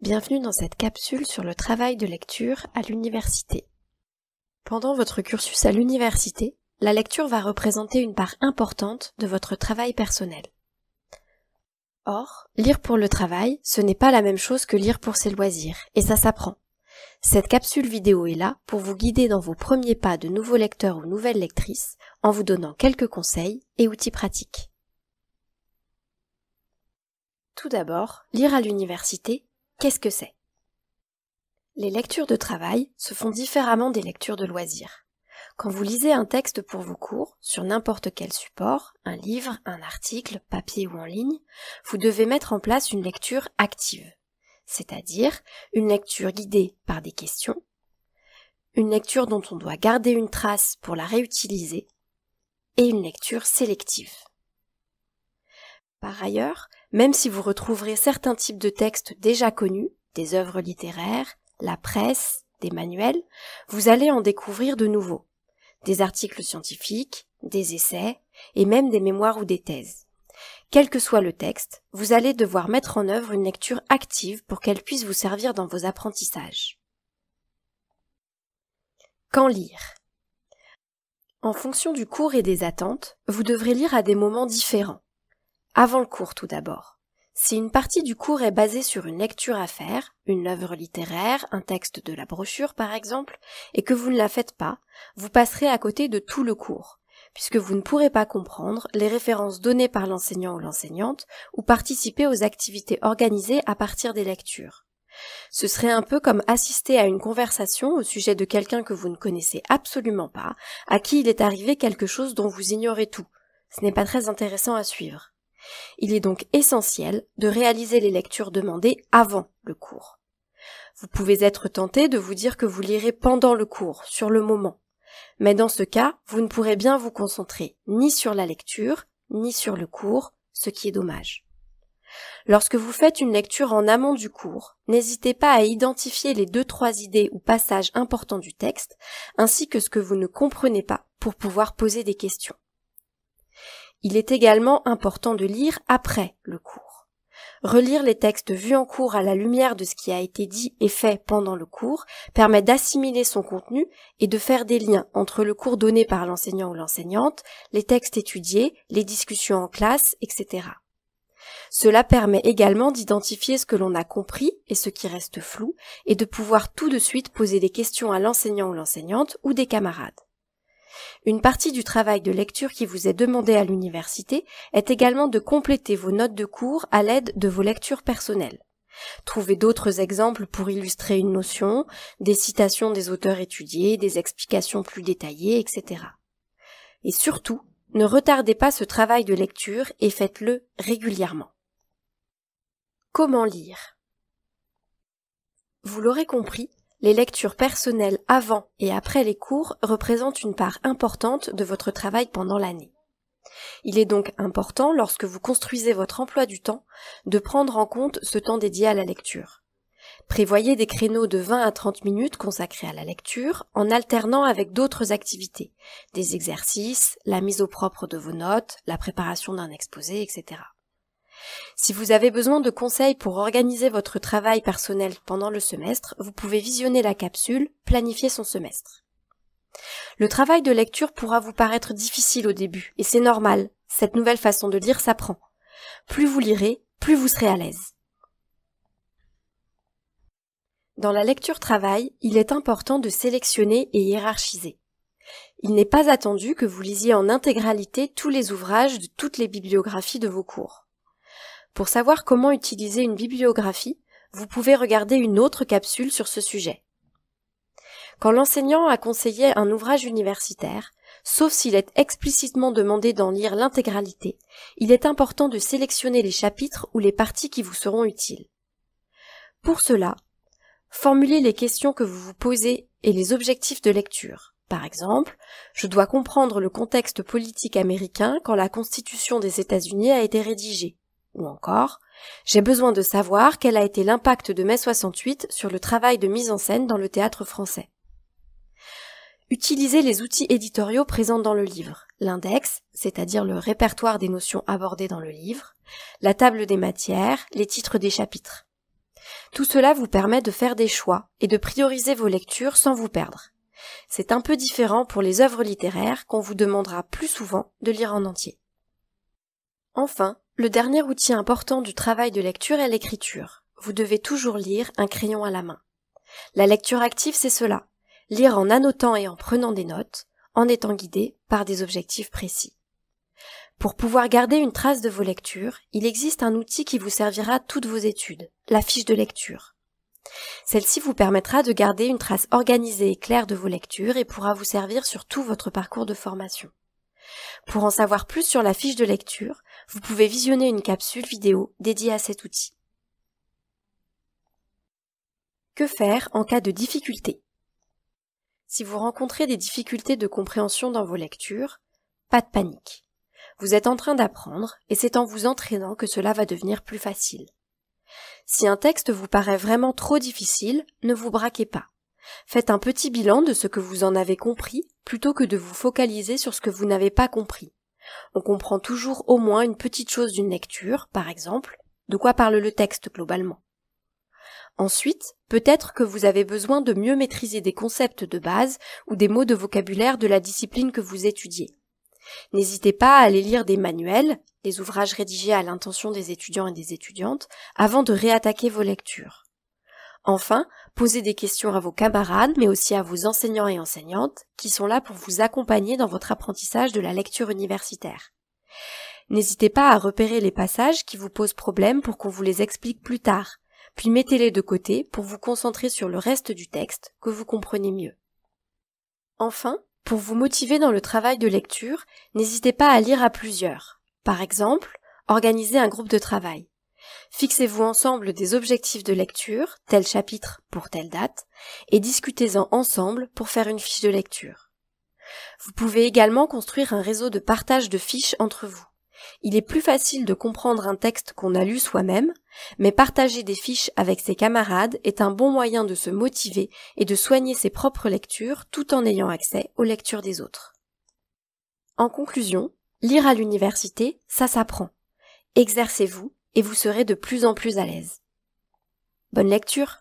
Bienvenue dans cette capsule sur le travail de lecture à l'université. Pendant votre cursus à l'université, la lecture va représenter une part importante de votre travail personnel. Or, lire pour le travail, ce n'est pas la même chose que lire pour ses loisirs, et ça s'apprend. Cette capsule vidéo est là pour vous guider dans vos premiers pas de nouveau lecteur ou nouvelle lectrice en vous donnant quelques conseils et outils pratiques. Tout d'abord, lire à l'université, Qu'est-ce que c'est Les lectures de travail se font différemment des lectures de loisirs. Quand vous lisez un texte pour vos cours, sur n'importe quel support, un livre, un article, papier ou en ligne, vous devez mettre en place une lecture active, c'est-à-dire une lecture guidée par des questions, une lecture dont on doit garder une trace pour la réutiliser, et une lecture sélective par ailleurs, même si vous retrouverez certains types de textes déjà connus, des œuvres littéraires, la presse, des manuels, vous allez en découvrir de nouveaux, des articles scientifiques, des essais, et même des mémoires ou des thèses. Quel que soit le texte, vous allez devoir mettre en œuvre une lecture active pour qu'elle puisse vous servir dans vos apprentissages. Quand lire En fonction du cours et des attentes, vous devrez lire à des moments différents. Avant le cours tout d'abord. Si une partie du cours est basée sur une lecture à faire, une œuvre littéraire, un texte de la brochure par exemple, et que vous ne la faites pas, vous passerez à côté de tout le cours, puisque vous ne pourrez pas comprendre les références données par l'enseignant ou l'enseignante ou participer aux activités organisées à partir des lectures. Ce serait un peu comme assister à une conversation au sujet de quelqu'un que vous ne connaissez absolument pas, à qui il est arrivé quelque chose dont vous ignorez tout. Ce n'est pas très intéressant à suivre. Il est donc essentiel de réaliser les lectures demandées avant le cours. Vous pouvez être tenté de vous dire que vous lirez pendant le cours, sur le moment. Mais dans ce cas, vous ne pourrez bien vous concentrer ni sur la lecture, ni sur le cours, ce qui est dommage. Lorsque vous faites une lecture en amont du cours, n'hésitez pas à identifier les deux trois idées ou passages importants du texte, ainsi que ce que vous ne comprenez pas pour pouvoir poser des questions. Il est également important de lire après le cours. Relire les textes vus en cours à la lumière de ce qui a été dit et fait pendant le cours permet d'assimiler son contenu et de faire des liens entre le cours donné par l'enseignant ou l'enseignante, les textes étudiés, les discussions en classe, etc. Cela permet également d'identifier ce que l'on a compris et ce qui reste flou, et de pouvoir tout de suite poser des questions à l'enseignant ou l'enseignante ou des camarades. Une partie du travail de lecture qui vous est demandé à l'université est également de compléter vos notes de cours à l'aide de vos lectures personnelles. Trouvez d'autres exemples pour illustrer une notion, des citations des auteurs étudiés, des explications plus détaillées, etc. Et surtout, ne retardez pas ce travail de lecture et faites-le régulièrement. Comment lire Vous l'aurez compris, les lectures personnelles avant et après les cours représentent une part importante de votre travail pendant l'année. Il est donc important, lorsque vous construisez votre emploi du temps, de prendre en compte ce temps dédié à la lecture. Prévoyez des créneaux de 20 à 30 minutes consacrés à la lecture en alternant avec d'autres activités, des exercices, la mise au propre de vos notes, la préparation d'un exposé, etc. Si vous avez besoin de conseils pour organiser votre travail personnel pendant le semestre, vous pouvez visionner la capsule Planifier son semestre. Le travail de lecture pourra vous paraître difficile au début, et c'est normal, cette nouvelle façon de lire s'apprend. Plus vous lirez, plus vous serez à l'aise. Dans la lecture travail, il est important de sélectionner et hiérarchiser. Il n'est pas attendu que vous lisiez en intégralité tous les ouvrages de toutes les bibliographies de vos cours. Pour savoir comment utiliser une bibliographie, vous pouvez regarder une autre capsule sur ce sujet. Quand l'enseignant a conseillé un ouvrage universitaire, sauf s'il est explicitement demandé d'en lire l'intégralité, il est important de sélectionner les chapitres ou les parties qui vous seront utiles. Pour cela, formulez les questions que vous vous posez et les objectifs de lecture. Par exemple, je dois comprendre le contexte politique américain quand la Constitution des États-Unis a été rédigée ou encore J'ai besoin de savoir quel a été l'impact de mai 68 sur le travail de mise en scène dans le théâtre français. Utilisez les outils éditoriaux présents dans le livre, l'index, c'est-à-dire le répertoire des notions abordées dans le livre, la table des matières, les titres des chapitres. Tout cela vous permet de faire des choix et de prioriser vos lectures sans vous perdre. C'est un peu différent pour les œuvres littéraires qu'on vous demandera plus souvent de lire en entier. Enfin, le dernier outil important du travail de lecture est l'écriture. Vous devez toujours lire un crayon à la main. La lecture active, c'est cela. Lire en annotant et en prenant des notes, en étant guidé par des objectifs précis. Pour pouvoir garder une trace de vos lectures, il existe un outil qui vous servira toutes vos études, la fiche de lecture. Celle-ci vous permettra de garder une trace organisée et claire de vos lectures et pourra vous servir sur tout votre parcours de formation. Pour en savoir plus sur la fiche de lecture, vous pouvez visionner une capsule vidéo dédiée à cet outil. Que faire en cas de difficulté Si vous rencontrez des difficultés de compréhension dans vos lectures, pas de panique. Vous êtes en train d'apprendre et c'est en vous entraînant que cela va devenir plus facile. Si un texte vous paraît vraiment trop difficile, ne vous braquez pas. Faites un petit bilan de ce que vous en avez compris plutôt que de vous focaliser sur ce que vous n'avez pas compris. On comprend toujours au moins une petite chose d'une lecture, par exemple, de quoi parle le texte globalement. Ensuite, peut-être que vous avez besoin de mieux maîtriser des concepts de base ou des mots de vocabulaire de la discipline que vous étudiez. N'hésitez pas à aller lire des manuels, des ouvrages rédigés à l'intention des étudiants et des étudiantes, avant de réattaquer vos lectures. Enfin, posez des questions à vos camarades, mais aussi à vos enseignants et enseignantes, qui sont là pour vous accompagner dans votre apprentissage de la lecture universitaire. N'hésitez pas à repérer les passages qui vous posent problème pour qu'on vous les explique plus tard, puis mettez-les de côté pour vous concentrer sur le reste du texte que vous comprenez mieux. Enfin, pour vous motiver dans le travail de lecture, n'hésitez pas à lire à plusieurs. Par exemple, organisez un groupe de travail. Fixez-vous ensemble des objectifs de lecture, tel chapitre pour telle date, et discutez-en ensemble pour faire une fiche de lecture. Vous pouvez également construire un réseau de partage de fiches entre vous. Il est plus facile de comprendre un texte qu'on a lu soi-même, mais partager des fiches avec ses camarades est un bon moyen de se motiver et de soigner ses propres lectures tout en ayant accès aux lectures des autres. En conclusion, lire à l'université, ça s'apprend. Exercez-vous, et vous serez de plus en plus à l'aise. Bonne lecture